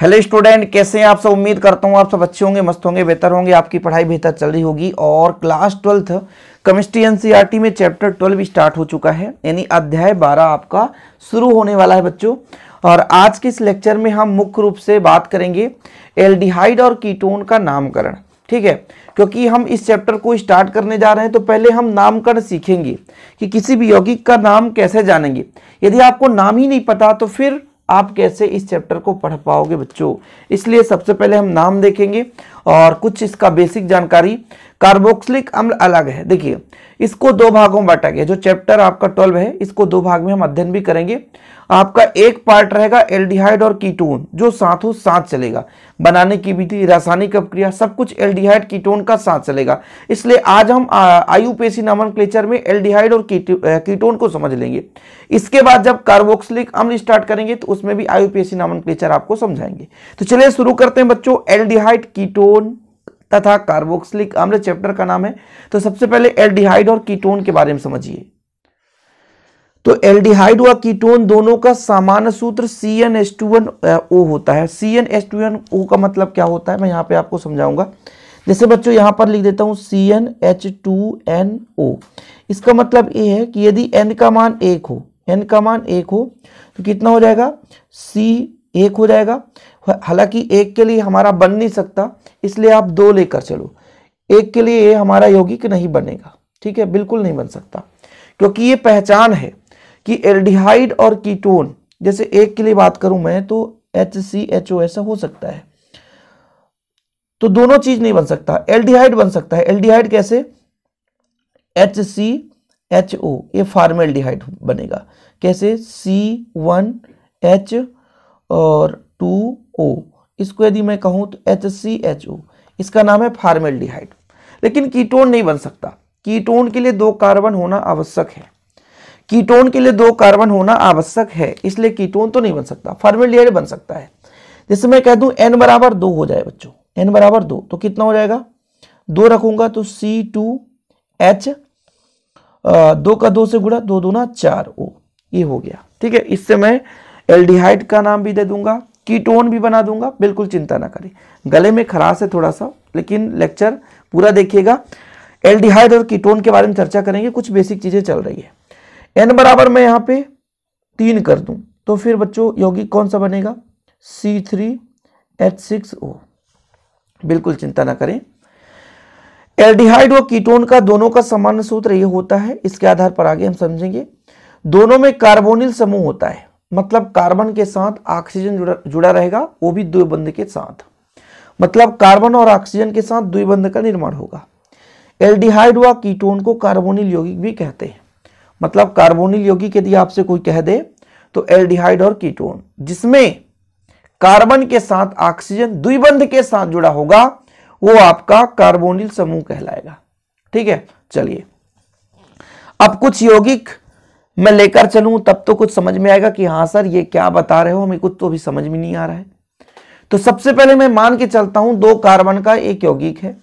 hello student कैसे हैं आप सब उम्मीद करता हूँ आप सब अच्छे होंगे मस्त होंगे बेहतर होंगे आपकी पढ़ाई बेहतर चल रही होगी और क्लास ट्वेल्थ केमिस्ट्री एनसीईआरटी में चैप्टर ट्वेल्व स्टार्ट हो चुका है यानी अध्याय बारह आपका शुरू होने वाला है बच्चों और आज के इस लेक्चर में हम मुख्य रूप से बात करेंगे एल्डिहाइड और कीटोन का नामकरण ठीक है क्योंकि हम इस चैप्टर को स्टार्ट करने जा रहे हैं तो पहले हम नामकरण सीखेंगे कि किसी भी यौगिक का नाम कैसे जानेंगे यदि आपको नाम ही नहीं पता तो फिर आप कैसे इस चैप्टर को पढ़ पाओगे बच्चों इसलिए सबसे पहले हम नाम देखेंगे और कुछ इसका बेसिक जानकारी कार्बोक्सिलिक अम्ल अलग है देखिए इसको दो भागों में बांटा गया जो चैप्टर आपका ट्वेल्व है इसको दो भाग में हम अध्ययन भी करेंगे आपका एक पार्ट रहेगा एल्डिहाइड और कीटोन जो साथों साथ चलेगा बनाने की विधि रासायनिक प्रक्रिया सब कुछ एल्डिहाइड कीटोन का साथ चलेगा इसलिए आज हम आयुपेसी नामन क्लेचर में एल्डिहाइड और कीटोन को समझ लेंगे इसके बाद जब कार्बोक्सिलिक अम्ल स्टार्ट करेंगे तो उसमें भी आयुपेसी नामन क्लेचर आपको समझाएंगे तो चलिए शुरू करते हैं बच्चों एल्डिहाइड कीटोन तथा कार्बोक्सिलिक अम्ल चैप्टर का नाम है तो सबसे पहले एल्डिहाइड और कीटोन के बारे में समझिए तो एल्डिहाइड व कीटोन दोनों का सामान्य सूत्र C N S two one O होता है C N S two one O का मतलब क्या होता है मैं यहाँ पे आपको समझाऊंगा जैसे बच्चों यहाँ पर लिख देता हूँ C N H two N O इसका मतलब ये है कि यदि एन का मान एक हो एन का मान एक हो तो कितना हो जाएगा सी एक हो जाएगा हालांकि एक के लिए हमारा बन नहीं सकता इसलिए आप दो लेकर चलो एक के लिए ये हमारा यौगिक नहीं बनेगा ठीक है बिल्कुल नहीं बन सकता क्योंकि ये पहचान है कि एल्डिहाइड और कीटोन जैसे एक के लिए बात करूं मैं तो एच सी एच ओ ऐसा हो सकता है तो दोनों चीज नहीं बन सकता एल्डिहाइड बन सकता है एल्डिहाइड कैसे एच सी एच ओ ये फार्मेल्डिहाइड बनेगा कैसे सी वन एच और टू ओ इसको यदि मैं कहूं तो एच सी एच ओ इसका नाम है फार्मेल्डिहाइड लेकिन कीटोन नहीं बन सकता कीटोन के लिए दो कार्बन होना आवश्यक है कीटोन के लिए दो कार्बन होना आवश्यक है इसलिए कीटोन तो नहीं बन सकता फॉर्मेलियर बन सकता है जैसे मैं कह दूं एन बराबर दो हो जाए बच्चों एन बराबर दो तो कितना हो जाएगा दो रखूंगा तो सी टू एच दो का दो से गुड़ा दो दूना चार ओ ये हो गया ठीक है इससे मैं एल्डिहाइड का नाम भी दे दूंगा कीटोन भी बना दूंगा बिल्कुल चिंता ना करें गले में खराश है थोड़ा सा लेकिन लेक्चर पूरा देखिएगा एल्डिहाइड और कीटोन के बारे में चर्चा करेंगे कुछ बेसिक चीज़ें चल रही है एन बराबर मैं यहाँ पे तीन कर दूं तो फिर बच्चों यौगिक कौन सा बनेगा C three H six O बिल्कुल चिंता ना करें एल्डिहाइड व कीटोन का दोनों का सामान्य सूत्र ये होता है इसके आधार पर आगे हम समझेंगे दोनों में कार्बोनिल समूह होता है मतलब कार्बन के साथ ऑक्सीजन जुड़ा जुड़ा रहेगा वो भी द्विबंध के साथ मतलब कार्बन और ऑक्सीजन के साथ द्विबंध का निर्माण होगा एल्डिहाइड व कीटोन को कार्बोनिल यौगिक भी कहते हैं मतलब कार्बोनिल यौगिक यदि आपसे कोई कह दे तो एल्डिहाइड और कीटोन जिसमें कार्बन के साथ ऑक्सीजन द्विबंध के साथ जुड़ा होगा वो आपका कार्बोनिल समूह कहलाएगा ठीक है चलिए अब कुछ यौगिक मैं लेकर चलूं तब तो कुछ समझ में आएगा कि हाँ सर ये क्या बता रहे हो हमें कुछ तो अभी समझ में नहीं आ रहा है तो सबसे पहले मैं मान के चलता हूं दो कार्बन का एक यौगिक है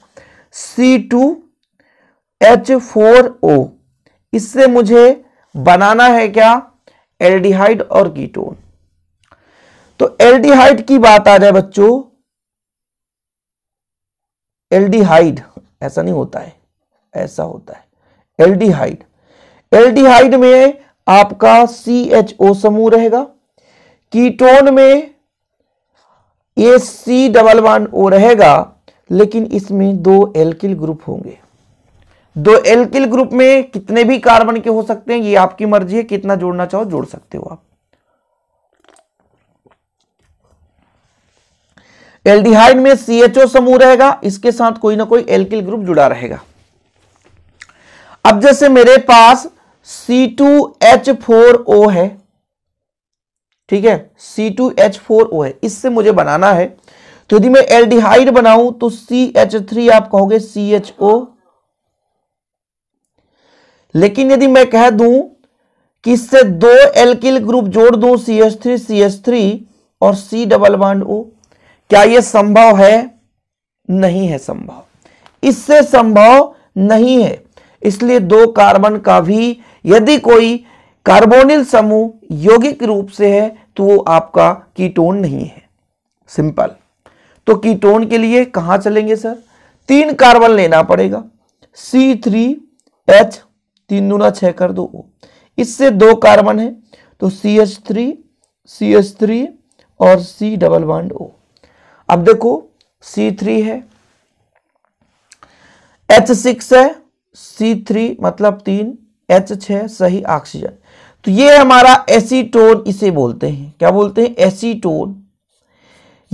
C two H four O इससे मुझे बनाना है क्या एल्डिहाइड और कीटोन तो एल्डिहाइड की बात आ जाए बच्चों एल्डिहाइड ऐसा नहीं होता है ऐसा होता है एल्डिहाइड एल्डिहाइड में आपका सी एच ओ समूह रहेगा कीटोन में ए सी डबल वन ओ रहेगा लेकिन इसमें दो एल्किल ग्रुप होंगे दो एल्किल ग्रुप में कितने भी कार्बन के हो सकते हैं ये आपकी मर्जी है कितना जोड़ना चाहो जोड़ सकते हो आप एल्डिहाइड में सीएचओ समूह रहेगा इसके साथ कोई ना कोई एल्किल ग्रुप जुड़ा रहेगा अब जैसे मेरे पास C2H4O है ठीक है C2H4O है इससे मुझे बनाना है तो यदि मैं एल्डिहाइड बनाऊं तो CH3 आप कहोगे CHO लेकिन यदि मैं कह दूं कि इससे दो एल्किल ग्रुप जोड़ दूं C S three C S three और सी डबल बॉन्ड ओ क्या यह संभव है नहीं है संभव इससे संभव नहीं है इसलिए दो कार्बन का भी यदि कोई कार्बोनिल समूह यौगिक रूप से है तो वो आपका कीटोन नहीं है सिंपल तो कीटोन के लिए कहां चलेंगे सर तीन कार्बन लेना पड़ेगा सी थ्री एच तीन दूना छः कर दो ओ इससे दो कार्बन है तो C H three C H three और सी डबल बॉन्ड ओ अब देखो सी थ्री है एच सिक्स है सी थ्री मतलब तीन एच छः सही ऑक्सीजन तो ये हमारा एसीटोन इसे बोलते हैं क्या बोलते हैं एसीटोन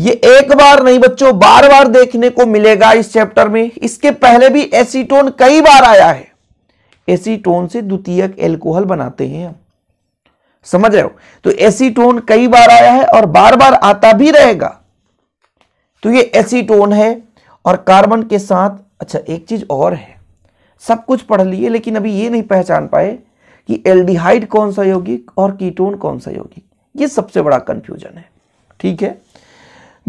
ये एक बार नहीं बच्चों बार बार देखने को मिलेगा इस चैप्टर में इसके पहले भी एसीटोन कई बार आया है एसीटोन से द्वितीयक एल्कोहल बनाते हैं समझ रहे हो तो एसीटोन कई बार आया है और बार बार आता भी रहेगा तो ये एसीटोन है और कार्बन के साथ अच्छा एक चीज और है सब कुछ पढ़ लिए लेकिन अभी ये नहीं पहचान पाए कि एल्डिहाइड कौन सा यौगिक और कीटोन कौन सा यौगिक ये सबसे बड़ा कंफ्यूजन है ठीक है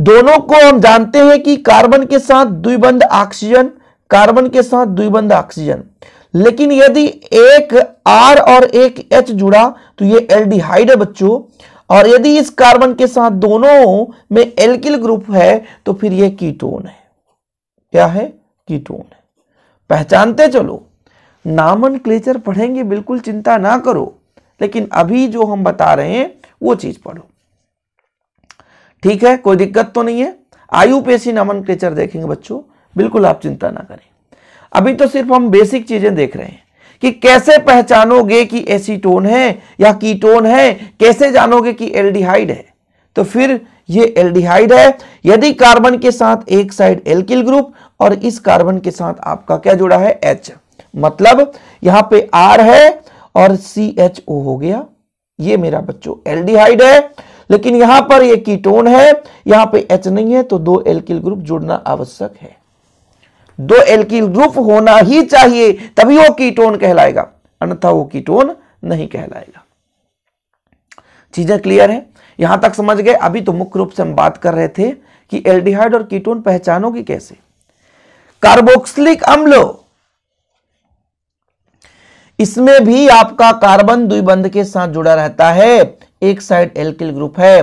दोनों को हम जानते हैं कि कार्बन के साथ द्विबंध ऑक्सीजन कार्बन के साथ द्विबंध ऑक्सीजन लेकिन यदि एक आर और एक एच जुड़ा तो ये एल्डिहाइड है बच्चों और यदि इस कार्बन के साथ दोनों में एल्किल ग्रुप है तो फिर ये कीटोन है क्या है कीटोन है पहचानते चलो नामन क्लेचर पढ़ेंगे बिल्कुल चिंता ना करो लेकिन अभी जो हम बता रहे हैं वो चीज पढ़ो ठीक है कोई दिक्कत तो नहीं है आयु पेशी नामन क्लेचर देखेंगे बच्चों बिल्कुल आप चिंता ना करें अभी तो सिर्फ हम बेसिक चीजें देख रहे हैं कि कैसे पहचानोगे कि एसीटोन है या कीटोन है कैसे जानोगे कि एल्डिहाइड है तो फिर ये एल्डिहाइड है यदि कार्बन के साथ एक साइड एल्किल ग्रुप और इस कार्बन के साथ आपका क्या जुड़ा है एच मतलब यहां पे आर है और सी एच ओ हो गया ये मेरा बच्चों एल्डिहाइड है लेकिन यहां पर ये कीटोन है यहां पे एच नहीं है तो दो एल्किल ग्रुप जुड़ना आवश्यक है दो एल्किल ग्रुप होना ही चाहिए तभी वो कीटोन कहलाएगा अन्यथा वो कीटोन नहीं कहलाएगा चीजें क्लियर है यहां तक समझ गए अभी तो मुख्य रूप से हम बात कर रहे थे कि एल्डिहाइड और कीटोन पहचानोगी कैसे कार्बोक्सिलिक अम्लो इसमें भी आपका कार्बन द्विबंध के साथ जुड़ा रहता है एक साइड एल्किल ग्रुप है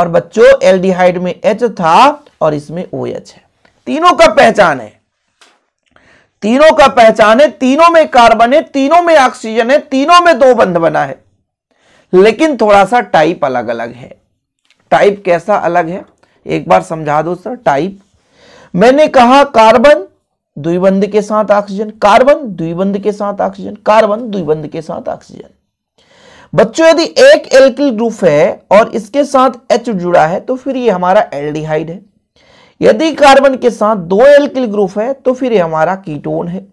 और बच्चों एल्डिहाइड में एच था और इसमें ओ OH है तीनों का पहचान है तीनों का पहचान है तीनों में कार्बन है तीनों में ऑक्सीजन है तीनों में दो बंध बना है लेकिन थोड़ा सा टाइप अलग अलग है टाइप कैसा अलग है एक बार समझा दो सर टाइप मैंने कहा कार्बन द्विबंध के साथ ऑक्सीजन कार्बन द्विबंध के साथ ऑक्सीजन कार्बन द्विबंध के साथ ऑक्सीजन बच्चों यदि एक एल्किल ग्रुप है और इसके साथ एच जुड़ा है तो फिर ये हमारा एल्डिहाइड है यदि कार्बन के साथ दो एल्किल ग्रुप है तो फिर हमारा कीटोन है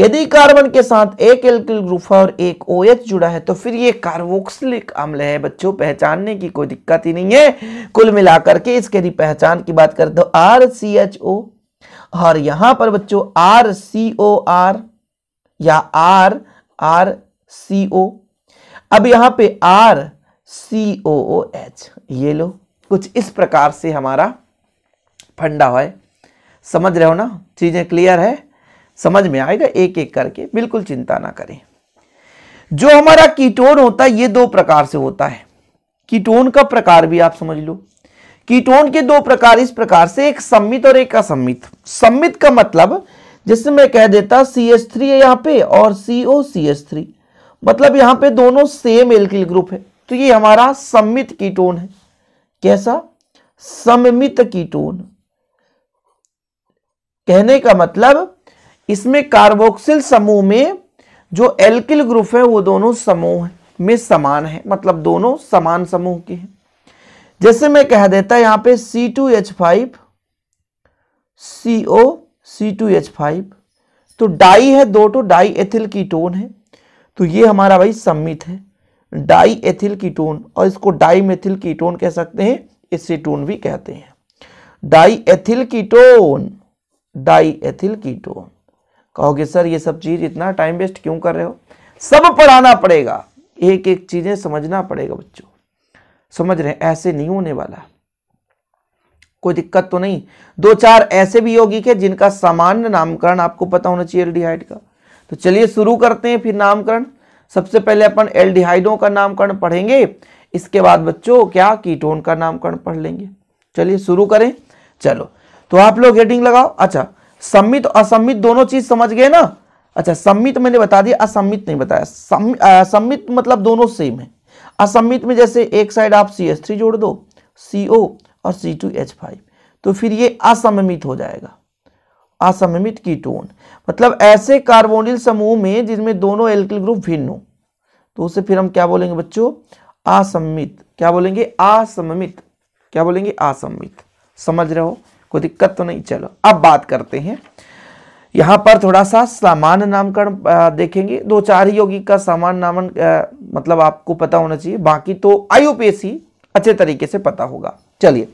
यदि कार्बन के साथ एक एल्किल ग्रुप है और एक ओ एच जुड़ा है तो फिर ये कार्बोक्सिलिक अम्ल है बच्चों पहचानने की कोई दिक्कत ही नहीं है कुल मिलाकर के इसके यदि पहचान की बात करें तो आर सी एच ओ और यहां पर बच्चों आर सी ओ आर या आर आर सी ओ अब यहां पे are C O O H ये लो कुछ इस प्रकार से हमारा फंडा है समझ रहे हो ना चीज़ें क्लियर है समझ में आएगा एक एक करके बिल्कुल चिंता ना करें जो हमारा कीटोन होता है ये दो प्रकार से होता है कीटोन का प्रकार भी आप समझ लो कीटोन के दो प्रकार इस प्रकार से एक सम्मित और एक असम्मित सम्मित का मतलब जिससे मैं कह देता सी एस थ्री है यहां पे और सी ओ सी एस थ्री मतलब यहां पे दोनों सेम एल्किल ग्रुप है तो ये हमारा सम्मित कीटोन है कैसा सममित कीटोन कहने का मतलब इसमें कार्बोक्सिल समूह में जो एल्किल ग्रुप है वो दोनों समूह में समान है मतलब दोनों समान समूह के हैं जैसे मैं कह देता यहां पे C two H five C O C two H five तो डाई है दो टू तो डाई एथिल कीटोन है तो ये हमारा भाई सम्मित है डाई एथिल कीटोन और इसको डाई मेथिल कीटोन कह सकते हैं इसे टोन भी कहते हैं diethyl ketone diethyl ketone कहोगे सर ये सब चीज़ इतना टाइम वेस्ट क्यों कर रहे हो सब पढ़ाना पड़ेगा एक एक चीज़ें समझना पड़ेगा बच्चों समझ रहे ऐसे नहीं होने वाला कोई दिक्कत तो नहीं दो चार ऐसे भी यौगिक है जिनका सामान्य नामकरण आपको पता होना चाहिए एल्डिहाइड का तो चलिए शुरू करते हैं फिर नामकरण सबसे पहले अपन एल्डिहाइडों का नामकरण पढ़ेंगे इसके बाद बच्चों क्या कीटोन का नामकरण पढ़ लेंगे चलिए शुरू करें चलो तो आप लोग हेडिंग लगाओ अच्छा सम्मित असम्मित दोनों चीज समझ गए ना अच्छा सम्मित मैंने बता दिया असम्मित नहीं बताया सम्मित मतलब दोनों सेम है असम्मित में जैसे एक साइड आप सी एस थ्री जोड़ दो सी ओ और सी टू एच फाइव तो फिर ये असममित हो जाएगा असममित कीटोन मतलब ऐसे कार्बोनिल समूह में जिसमें दोनों एल्किल ग्रुप भिन्न हो तो उसे फिर हम क्या बोलेंगे बच्चों असम्मित क्या बोलेंगे असममित क्या बोलेंगे असम्मित समझ रहे हो कोई दिक्कत तो नहीं चलो अब बात करते हैं यहां पर थोड़ा सा सामान्य नामकरण देखेंगे दो चार ही यौगिक का सामान्य नाम मतलब आपको पता होना चाहिए बाकी तो आईयूपीएससी अच्छे तरीके से पता होगा चलिए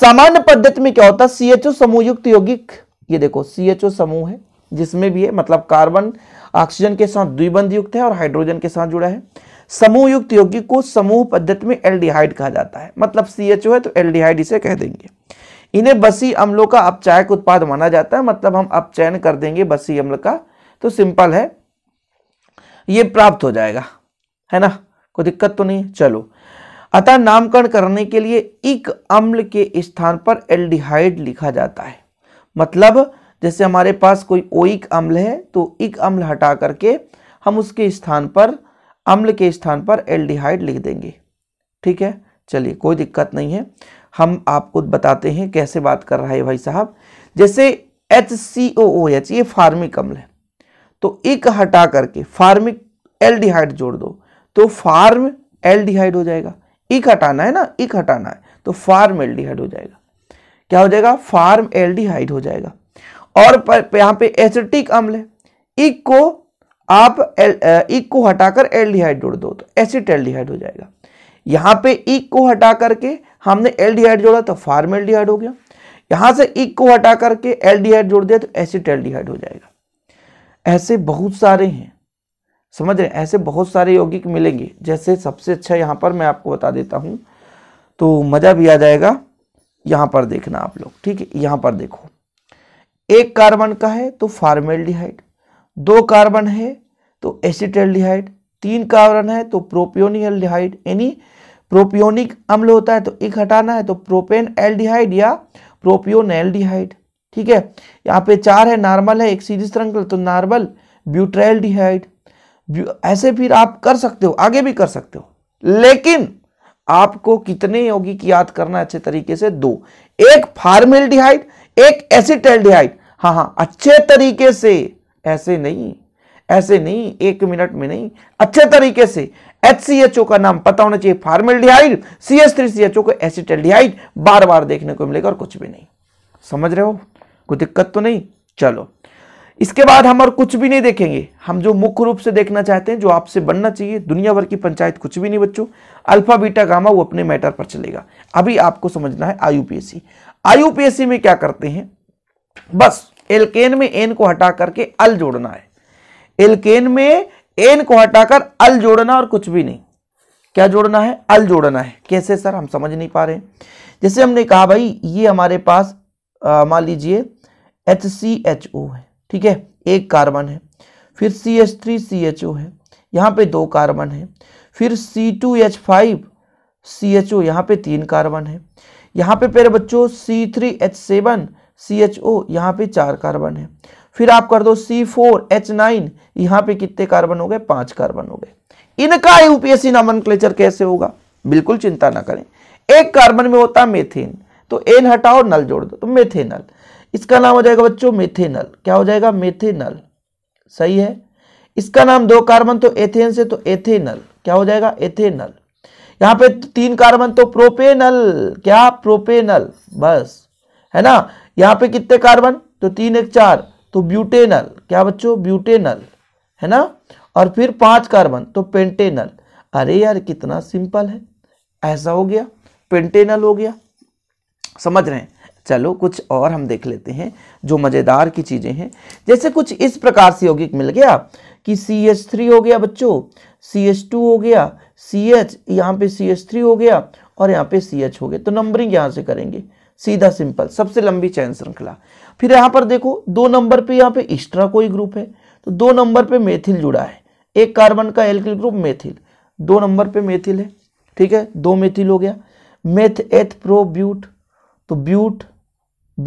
सामान्य पद्धति में क्या होता है सीएचओ समूह युक्त यौगिक ये देखो सीएचओ समूह है जिसमें भी है मतलब कार्बन ऑक्सीजन के साथ द्विबंध युक्त है और हाइड्रोजन के साथ जुड़ा है समूह युक्त यौगिक को समूह पद्धति में एल्डिहाइड कहा जाता है मतलब सीएचओ है तो एल्डिहाइड इसे कह देंगे इन्हें बसी अम्लों का अपचायक उत्पाद माना जाता है मतलब हम अपचयन कर देंगे बसी अम्ल का तो सिंपल है ये प्राप्त हो जाएगा है ना कोई दिक्कत तो नहीं चलो अतः नामकरण करने के लिए एक अम्ल के स्थान पर एल्डिहाइड लिखा जाता है मतलब जैसे हमारे पास कोई ओइक अम्ल है तो एक अम्ल हटा करके हम उसके स्थान पर अम्ल के स्थान पर एल्डिहाइड लिख देंगे ठीक है चलिए कोई दिक्कत नहीं है हम आपको बताते हैं कैसे बात कर रहा है भाई साहब जैसे H C O O H ये फार्मिक अम्ल है तो एक हटा करके फार्मिक एल्डिहाइड जोड़ दो तो फार्म एल्डिहाइड हो जाएगा एक हटाना है ना एक हटाना है तो फार्म एल्डिहाइड हो जाएगा क्या हो जाएगा फार्म एल्डिहाइड हो जाएगा और यहाँ पे एसिटिक अम्ल है एक को आप एक को हटाकर एल्डिहाइड जोड़ दो तो एसिड एल्डिहाइड हो जाएगा यहाँ पे इक e को हटा करके हमने एल्डिहाइड जोड़ा तो फार्म एल्डिहाइड हो गया यहां से इक e को हटा करके एल्डिहाइड जोड़ दिया तो एसिड एल्डिहाइड हो जाएगा ऐसे बहुत सारे हैं समझ रहे ऐसे बहुत सारे यौगिक मिलेंगे जैसे सबसे अच्छा यहां पर मैं आपको बता देता हूं तो मज़ा भी आ जाएगा यहां पर देखना आप लोग ठीक है यहां पर देखो एक कार्बन का है तो फार्मेल्डिहाइड दो कार्बन है तो एसिटेल्डिहाइड तीन कार्बन है तो डिहाइड यानी प्रोपियोनिक अम्ल होता है तो एक हटाना है तो प्रोपेन एल्डिहाइड या प्रोपियोन एल्डिहाइड ठीक है यहाँ पे चार है नॉर्मल है एक सीधी श्रृंखला तो नॉर्मल ब्यूट्रेल्डिहाइड ऐसे फिर आप कर सकते हो आगे भी कर सकते हो लेकिन आपको कितने योगी की याद करना अच्छे तरीके से दो एक फार्मेल्डिहाइड एक एसिटेल्डिहाइड हाँ हाँ अच्छे तरीके से ऐसे नहीं ऐसे नहीं एक मिनट में नहीं अच्छे तरीके से एच का नाम पता होना चाहिए formaldehyde C S three C H O को एसिटेल्डिहाइड बार बार देखने को मिलेगा और कुछ भी नहीं समझ रहे हो कोई दिक्कत तो नहीं चलो इसके बाद हम और कुछ भी नहीं देखेंगे हम जो मुख्य रूप से देखना चाहते हैं जो आपसे बनना चाहिए दुनिया भर की पंचायत कुछ भी नहीं बच्चों अल्फा बीटा गामा वो अपने मैटर पर चलेगा अभी आपको समझना है आईयूपीएससी आईयूपीएससी में क्या करते हैं बस एलकेन में एन को हटा करके अल जोड़ना है एलकेन में एन को हटाकर अल जोड़ना और कुछ भी नहीं क्या जोड़ना है अल जोड़ना है कैसे सर हम समझ नहीं पा रहे जैसे हमने कहा भाई ये हमारे पास मान लीजिए एच सी एच ओ है ठीक है एक कार्बन है फिर C H three C H O है यहाँ पे दो कार्बन है फिर C two H five C H O यहाँ पे तीन कार्बन है यहाँ पे पेरे बच्चों C three H seven C H O यहाँ पे चार कार्बन है फिर आप कर दो सी फोर एच नाइन यहां पर कितने कार्बन हो गए पांच कार्बन हो गए इनका यूपीएससी नामन कैसे होगा बिल्कुल चिंता ना करें एक कार्बन में होता मेथेन तो एन हटाओ नल जोड़ दो तो मेथेनल इसका नाम हो जाएगा बच्चों मेथेनल क्या हो जाएगा मेथेनल सही है इसका नाम दो कार्बन तो एथेन से तो एथेनल क्या हो जाएगा एथेनल यहाँ पे तीन कार्बन तो प्रोपेनल क्या प्रोपेनल बस है ना यहां पे कितने कार्बन तो तीन एक चार तो ब्यूटेनल क्या बच्चों ब्यूटेनल है ना और फिर पांच कार्बन तो पेंटेनल अरे यार कितना सिंपल है ऐसा हो गया पेंटेनल हो गया समझ रहे हैं चलो कुछ और हम देख लेते हैं जो मज़ेदार की चीज़ें हैं जैसे कुछ इस प्रकार से यौगिक मिल गया कि सी एच थ्री हो गया बच्चों सी एच टू हो गया सी एच यहाँ पे सी एच थ्री हो गया और यहाँ पे सी एच हो गया तो नंबरिंग यहाँ से करेंगे सीधा सिंपल सबसे लंबी चयन श्रृंखला फिर यहां पर देखो दो नंबर पे यहां पे एक्स्ट्रा कोई ग्रुप है तो दो नंबर पे मेथिल जुड़ा है एक कार्बन का एल्किल ग्रुप मेथिल दो नंबर पे मेथिल है ठीक है दो मेथिल हो गया मेथ एथ प्रो ब्यूट तो ब्यूट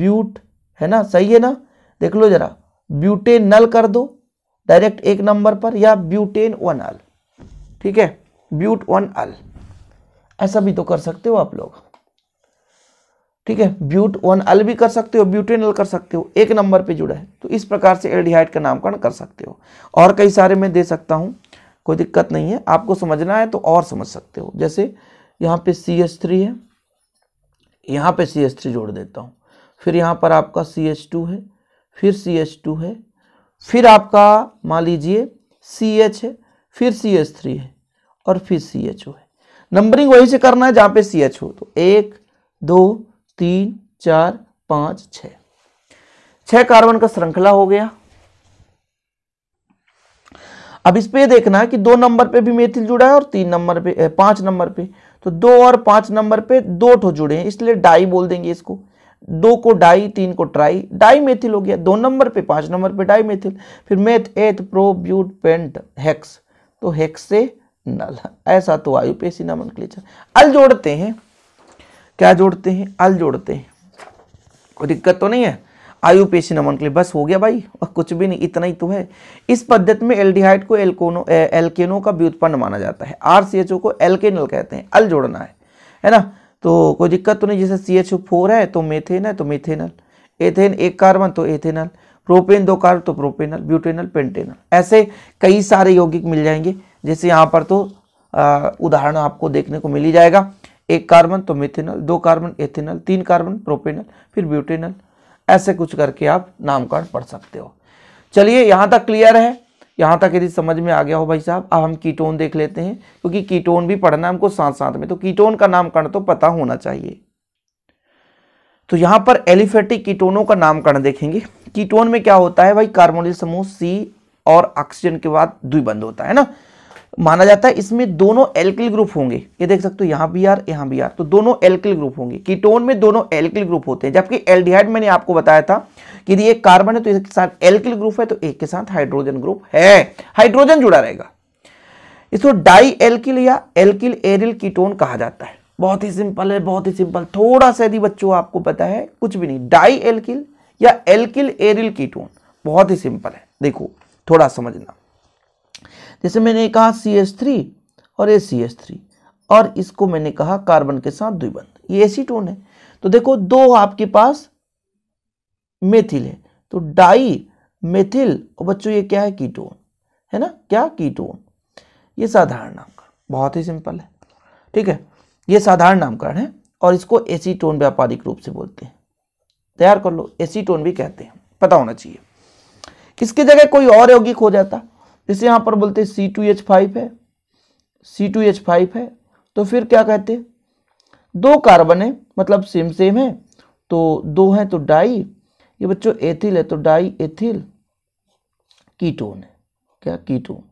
ब्यूट है ना सही है ना देख लो जरा ब्यूटेन नल कर दो डायरेक्ट एक नंबर पर या ब्यूटेन वन अल ठीक है ब्यूट वन अल ऐसा भी तो कर सकते हो आप लोग ठीक है ब्यूट वन अल भी कर सकते हो ब्यूटेन एल कर सकते हो एक नंबर पे जुड़ा है तो इस प्रकार से एल्डिहाइड का नामकरण कर सकते हो और कई सारे मैं दे सकता हूँ कोई दिक्कत नहीं है आपको समझना है तो और समझ सकते हो जैसे यहाँ पे सी एच थ्री है यहाँ पे सी एच थ्री जोड़ देता हूँ फिर यहाँ पर आपका सी एच टू है फिर सी एच टू है फिर आपका मान लीजिए सी एच है फिर सी एच थ्री है और फिर सी एच ओ है नंबरिंग वहीं से करना है जहाँ पे सी एच हो तो एक दो तीन चार पांच छ छह कार्बन का श्रृंखला हो गया अब इस पे देखना है कि दो नंबर पे भी मेथिल जुड़ा है और तीन नंबर पे पांच नंबर पे तो दो और पांच नंबर पे दो ठो जुड़े हैं इसलिए डाई बोल देंगे इसको दो को डाई तीन को ट्राई डाई मेथिल हो गया दो नंबर पे पांच नंबर पे डाई मेथिल फिर meth eth pro but pent hex तो हेक्स से नल ऐसा तो आयु सी नामन अल जोड़ते हैं क्या जोड़ते हैं अल जोड़ते हैं कोई दिक्कत तो नहीं है आयु पेशी नमन के लिए बस हो गया भाई और कुछ भी नहीं इतना ही तो है इस पद्धति में एल्डिहाइड को एल्कोनो एल्केनो का व्युत्पन्न माना जाता है आर सी एच ओ को एल्केनल कहते हैं अल जोड़ना है है ना तो कोई दिक्कत तो नहीं जैसे सी एच ओ फोर है तो मेथेन है तो मेथेनल एथेन एक कार्बन तो एथेनल प्रोपेन दो कार्बन तो प्रोपेनल ब्यूटेनल पेंटेनल ऐसे कई सारे यौगिक मिल जाएंगे जैसे यहाँ पर तो उदाहरण आपको देखने को मिल ही जाएगा एक कार्बन तो मिथेनल दो कार्बन एथेनल तीन कार्बन प्रोपेनल फिर ब्यूटेनल ऐसे कुछ करके आप नामकरण पढ़ सकते हो चलिए यहाँ तक क्लियर है यहाँ तक यदि समझ में आ गया हो भाई साहब अब हम कीटोन देख लेते हैं क्योंकि कीटोन भी पढ़ना हमको साथ साथ में तो कीटोन का नामकरण तो पता होना चाहिए तो यहाँ पर एलिफेटिक कीटोनों का नामकरण देखेंगे कीटोन में क्या होता है भाई कार्बोनिल समूह सी और ऑक्सीजन के बाद द्विबंध होता है ना माना जाता है इसमें दोनों एल्किल ग्रुप होंगे ये देख सकते हो यहाँ भी आर यहाँ भी आर तो दोनों एल्किल ग्रुप होंगे कीटोन में दोनों एल्किल ग्रुप होते हैं जबकि एल्डिहाइड मैंने आपको बताया था कि यदि एक कार्बन है तो इसके साथ एल्किल ग्रुप है तो एक के साथ हाइड्रोजन ग्रुप है हाइड्रोजन जुड़ा रहेगा इसको डाई एल्किल या एल्किल एरिल कीटोन कहा जाता है बहुत ही सिंपल है बहुत ही सिंपल थोड़ा सा यदि बच्चों आपको पता है कुछ भी नहीं डाई एल्किल या एल्किल एरिल कीटोन बहुत ही सिंपल है देखो थोड़ा समझना जैसे मैंने कहा सी एस थ्री और ए सी एस थ्री और इसको मैंने कहा कार्बन के साथ द्विबंध ये एसीटोन है तो देखो दो आपके पास मेथिल है तो डाई मेथिल और बच्चों ये क्या है कीटोन है ना क्या कीटोन ये साधारण नामकरण बहुत ही सिंपल है ठीक है ये साधारण नामकरण है और इसको एसीटोन व्यापारिक रूप से बोलते हैं तैयार कर लो एसीटोन भी कहते हैं पता होना चाहिए इसकी जगह कोई और यौगिक हो जाता इसे यहाँ पर बोलते सी टू एच फाइव है सी टू एच फाइव है तो फिर क्या कहते दो कार्बन है मतलब सेम सेम है तो दो हैं तो डाई ये बच्चों एथिल है तो डाई एथिल कीटोन है क्या ketone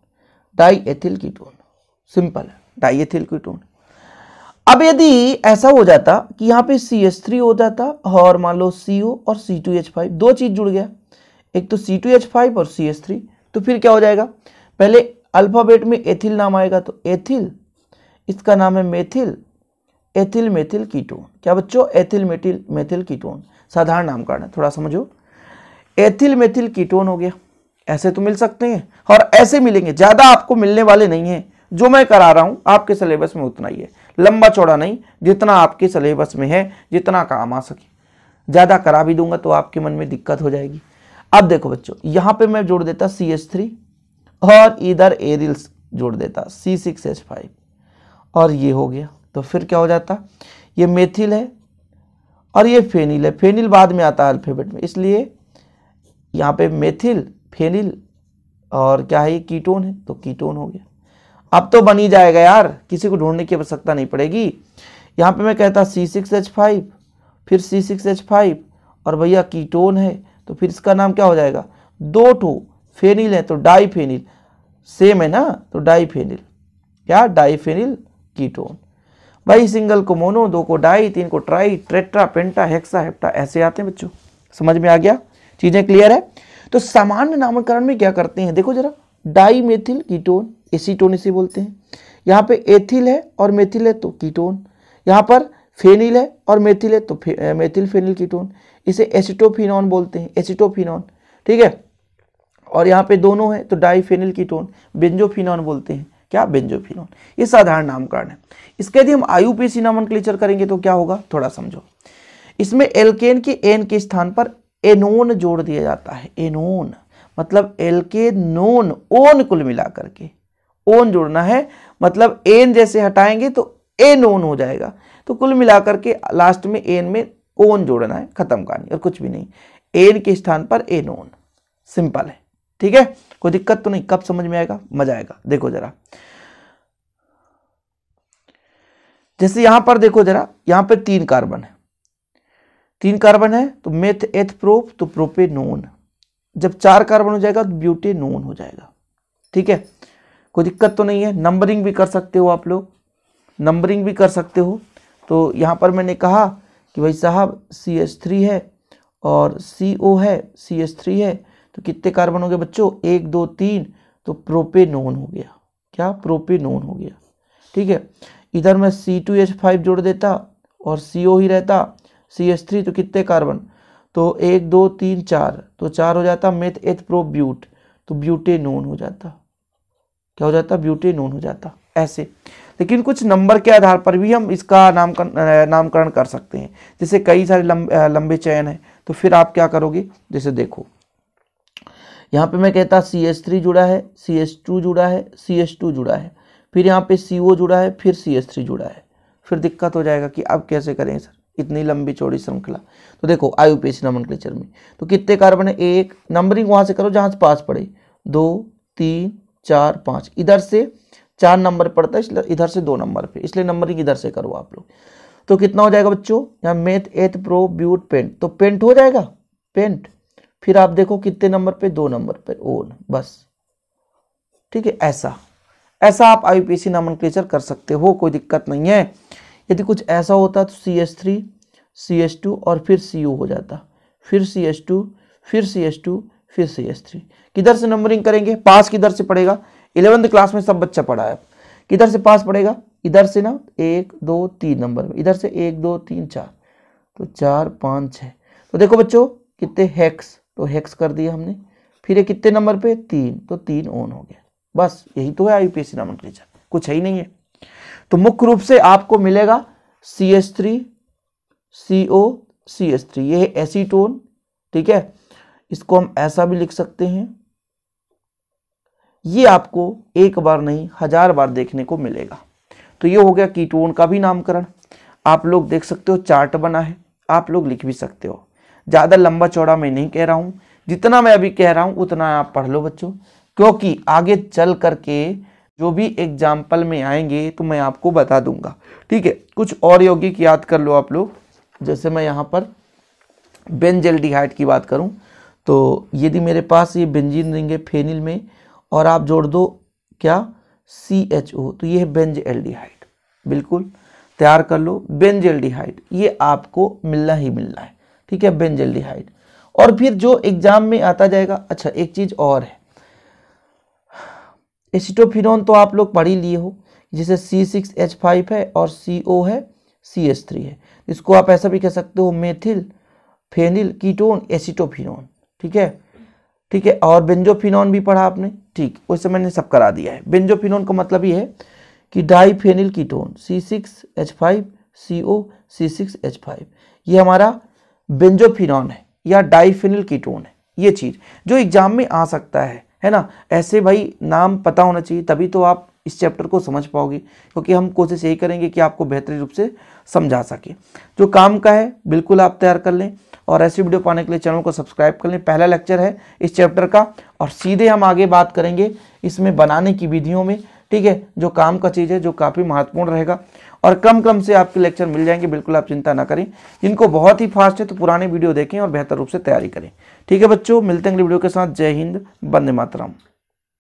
diethyl ketone simple है डाई एथिल कीटोन अब यदि ऐसा हो जाता कि यहाँ पे सी एच थ्री हो जाता और मान लो सी ओ और सी टू एच फाइव दो चीज़ जुड़ गया एक तो सी टू एच फाइव और सी एच थ्री तो फिर क्या हो जाएगा पहले अल्फ़ाबेट में एथिल नाम आएगा तो एथिल इसका नाम है मेथिल एथिल मेथिल कीटोन क्या बच्चों एथिल मेथिल मेथिल कीटोन साधारण नामकरण है थोड़ा समझो एथिल मेथिल कीटोन हो गया ऐसे तो मिल सकते हैं और ऐसे मिलेंगे ज़्यादा आपको मिलने वाले नहीं हैं जो मैं करा रहा हूं आपके सिलेबस में उतना ही है लंबा चौड़ा नहीं जितना आपके सिलेबस में है जितना काम आ सके ज़्यादा करा भी दूंगा तो आपके मन में दिक्कत हो जाएगी अब देखो बच्चों यहां पे मैं जोड़ देता सी एच थ्री और इधर एरिल्स जोड़ देता सी सिक्स एच फाइव और ये हो गया तो फिर क्या हो जाता ये मेथिल है और ये फेनिल है फेनिल बाद में आता है अल्फेबेट में इसलिए यहाँ पे मेथिल फेनिल और क्या है ये कीटोन है तो कीटोन हो गया अब तो बन ही जाएगा यार किसी को ढूंढने की आवश्यकता नहीं पड़ेगी यहाँ पे मैं कहता सी सिक्स एच फाइव फिर सी सिक्स एच फाइव और भैया कीटोन है तो फिर इसका नाम क्या हो जाएगा दो टू फेनिल है तो डाईफेनिल सेम है ना तो डाईफेनिल क्या डाईफेनिल कीटोन भाई सिंगल को मोनो दो को डाई तीन को tri tetra penta hexa hepta ऐसे आते हैं बच्चों समझ में आ गया चीज़ें क्लियर है तो सामान्य नामकरण में क्या करते हैं देखो जरा डाई मेथिल कीटोन एसीटोन इसे बोलते हैं यहाँ पे एथिल है और मेथिल है तो कीटोन यहाँ पर फेनिल है और मेथिल है तो मेथिल फेनिल कीटोन इसे एसिटोफिनॉन बोलते हैं एसिटोफिनॉन ठीक है और यहाँ पे दोनों है तो डाइफेनिल कीटोन बेंजोफिनॉन बोलते हैं क्या बेंजोफिनॉन ये साधारण नामकरण है इसके यदि हम आयु पी सी नामन क्लीचर करेंगे तो क्या होगा थोड़ा समझो इसमें एल्केन के एन के स्थान पर एनोन जोड़ दिया जाता है एनोन मतलब एलके नोन ओन कुल मिला करके ओन जोड़ना है मतलब एन जैसे हटाएंगे तो एनोन हो जाएगा तो कुल मिलाकर के लास्ट में एन में ओन जोड़ना है खत्म कहानी और कुछ भी नहीं एन के स्थान पर एन ओन सिंपल है ठीक है कोई दिक्कत तो नहीं कब समझ में आएगा मजा आएगा देखो जरा जैसे यहां पर देखो जरा यहां पर तीन कार्बन है तीन कार्बन है तो मेथ एथ प्रोप तो प्रोपे नोन जब चार कार्बन हो जाएगा तो ब्यूटे नोन हो जाएगा ठीक है कोई दिक्कत तो नहीं है नंबरिंग भी कर सकते हो आप लोग नंबरिंग भी कर सकते हो तो यहाँ पर मैंने कहा कि भाई साहब सी एस थ्री है और सी ओ है सी एस थ्री है तो कितने कार्बन हो गए बच्चों एक दो तीन तो प्रोपेनोन हो गया क्या प्रोपेनोन हो गया ठीक है इधर मैं सी टू एच फाइव जोड़ देता और सी ओ ही रहता सी एस थ्री तो कितने कार्बन तो एक दो तीन चार तो चार हो जाता मेथ एथ प्रो ब्यूट तो ब्यूटेनोन हो जाता क्या हो जाता ब्यूटेनोन हो जाता ऐसे लेकिन कुछ नंबर के आधार पर भी हम इसका नाम नामकरण कर सकते हैं जैसे कई सारे लंबे चयन है तो फिर आप क्या करोगे जैसे देखो यहाँ पे मैं कहता सी एस थ्री जुड़ा है सी एस टू जुड़ा है सी एस टू जुड़ा है फिर यहाँ पे सी ओ जुड़ा है फिर सी एस थ्री जुड़ा है फिर दिक्कत हो जाएगा कि अब कैसे करें सर इतनी लंबी चौड़ी श्रृंखला तो देखो आयु नमन क्लेचर में तो कितने कार्बन है एक नंबरिंग वहाँ से करो जहाँ से पास पड़े दो तीन चार पाँच इधर से चार नंबर पड़ता है इधर से दो नंबर पे इसलिए नंबरिंग इधर से करो आप लोग तो कितना हो जाएगा बच्चों यहाँ meth eth pro but pent तो पेंट हो जाएगा पेंट फिर आप देखो कितने नंबर पे दो नंबर पे ओन बस ठीक है ऐसा ऐसा आप आई पी कर सकते हो कोई दिक्कत नहीं है यदि कुछ ऐसा होता तो C S three C S two और फिर सी यू हो जाता फिर सी एस टू फिर सी एस टू फिर सी एस थ्री किधर से नंबरिंग करेंगे पास किधर से पड़ेगा इलेवंथ क्लास में सब बच्चा पढ़ा है किधर से पास पड़ेगा इधर से ना एक दो तीन नंबर में इधर से एक दो तीन चार तो चार पाँच छः तो देखो बच्चों कितने हैक्स तो हैक्स कर दिया हमने फिर ये कितने नंबर पे तीन तो तीन ऑन हो गया बस यही तो है आई आईपीएससी नामन टीचर कुछ है ही नहीं है तो मुख्य रूप से आपको मिलेगा C S three C O C S three ये है एसीटोन ठीक है इसको हम ऐसा भी लिख सकते हैं ये आपको एक बार नहीं हजार बार देखने को मिलेगा तो ये हो गया कीटोन का भी नामकरण आप लोग देख सकते हो चार्ट बना है आप लोग लिख भी सकते हो ज़्यादा लंबा चौड़ा मैं नहीं कह रहा हूँ जितना मैं अभी कह रहा हूँ उतना आप पढ़ लो बच्चों क्योंकि आगे चल करके जो भी एग्जाम्पल में आएंगे तो मैं आपको बता दूंगा ठीक है कुछ और यौगिक याद कर लो आप लोग जैसे मैं यहाँ पर बेंजेल्डिहाइड की बात करूँ तो यदि मेरे पास ये बेंजीन है फेनिल में और आप जोड़ दो क्या सी एच ओ तो ये है बेंज हाइट बिल्कुल तैयार कर लो बेंज हाइट ये आपको मिलना ही मिलना है ठीक है बेंज हाइट और फिर जो एग्जाम में आता जाएगा अच्छा एक चीज़ और है एसिटोफिर तो आप लोग पढ़ ही लिए हो जिसे सी सिक्स एच फाइव है और सी ओ है सी एच थ्री है इसको आप ऐसा भी कह सकते हो मेथिल फेनिल कीटोन एसिटोफिर ठीक है ठीक है और बेंजोफिन भी पढ़ा आपने ठीक उससे मैंने सब करा दिया है बेंजोफिन का मतलब ये है कि diphenyl ketone C six H five C O C six H five ये हमारा बेंजोफिन है या डाईफेनिल कीटोन है ये चीज़ जो एग्जाम में आ सकता है है ना ऐसे भाई नाम पता होना चाहिए तभी तो आप इस चैप्टर को समझ पाओगे क्योंकि हम कोशिश यही करेंगे कि आपको बेहतरीन रूप से समझा सके जो काम का है बिल्कुल आप तैयार कर लें और ऐसी वीडियो पाने के लिए चैनल को सब्सक्राइब कर लें पहला लेक्चर है इस चैप्टर का और सीधे हम आगे बात करेंगे इसमें बनाने की विधियों में ठीक है जो काम का चीज़ है जो काफ़ी महत्वपूर्ण रहेगा और कम कम से आपके लेक्चर मिल जाएंगे बिल्कुल आप चिंता ना करें जिनको बहुत ही फास्ट है तो पुराने वीडियो देखें और बेहतर रूप से तैयारी करें ठीक है बच्चों मिलते हैं अगले वीडियो के साथ जय हिंद बंदे मातराम